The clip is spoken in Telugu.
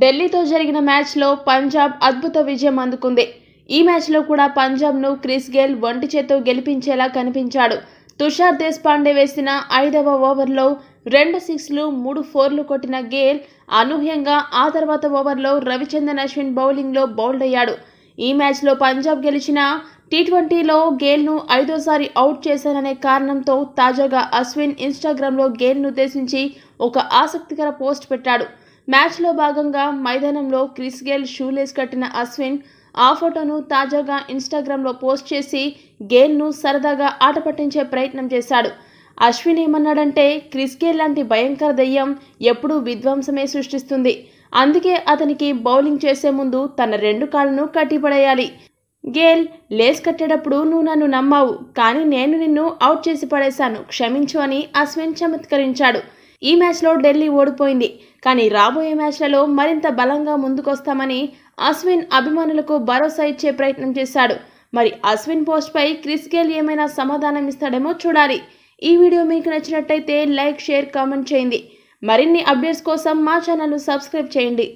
ఢిల్లీతో జరిగిన మ్యాచ్లో పంజాబ్ అద్భుత విజయం అందుకుంది ఈ మ్యాచ్లో కూడా పంజాబ్ను క్రిస్ గేల్ ఒంటి చేత్తో గెలిపించేలా కనిపించాడు తుషార్ దేశ్పాండే వేసిన ఐదవ ఓవర్లో రెండు సిక్స్లు మూడు ఫోర్లు కొట్టిన గేల్ అనూహ్యంగా ఆ తర్వాత ఓవర్లో రవిచంద్రన్ అశ్విన్ బౌలింగ్లో బౌల్డ్ అయ్యాడు ఈ మ్యాచ్లో పంజాబ్ గెలిచిన టీ ట్వంటీలో గేల్ను ఐదోసారి అవుట్ చేశాననే కారణంతో తాజాగా అశ్విన్ ఇన్స్టాగ్రామ్లో గేల్ను ఉద్దేశించి ఒక ఆసక్తికర పోస్ట్ పెట్టాడు మ్యాచ్లో భాగంగా మైదానంలో క్రిస్ గేల్ షూలేస్ కట్టిన అశ్విన్ ఆ ఫోటోను తాజాగా ఇన్స్టాగ్రామ్లో పోస్ట్ చేసి గేల్ను సరదాగా ఆట పట్టించే ప్రయత్నం చేశాడు అశ్విన్ ఏమన్నాడంటే క్రిస్ గేల్ లాంటి భయంకర దయ్యం ఎప్పుడూ విధ్వంసమే సృష్టిస్తుంది అందుకే అతనికి బౌలింగ్ చేసే ముందు తన రెండు కాళ్ళను కట్టిపడేయాలి గేల్ లేస్ కట్టేటప్పుడు నువ్వు నన్ను నమ్మావు కానీ నేను నిన్ను అవుట్ చేసి పడేశాను క్షమించు అని అశ్విన్ చమత్కరించాడు ఈ మ్యాచ్లో ఢిల్లీ ఓడిపోయింది కానీ రాబోయే మ్యాచ్లలో మరింత బలంగా ముందుకొస్తామని అశ్విన్ అభిమానులకు భరోసా ఇచ్చే ప్రయత్నం చేశాడు మరి అశ్విన్ పోస్ట్పై క్రిస్ గేల్ ఏమైనా సమాధానం ఇస్తాడేమో చూడాలి ఈ వీడియో మీకు నచ్చినట్టయితే లైక్ షేర్ కామెంట్ చేయండి మరిన్ని అప్డేట్స్ కోసం మా ఛానల్ను సబ్స్క్రైబ్ చేయండి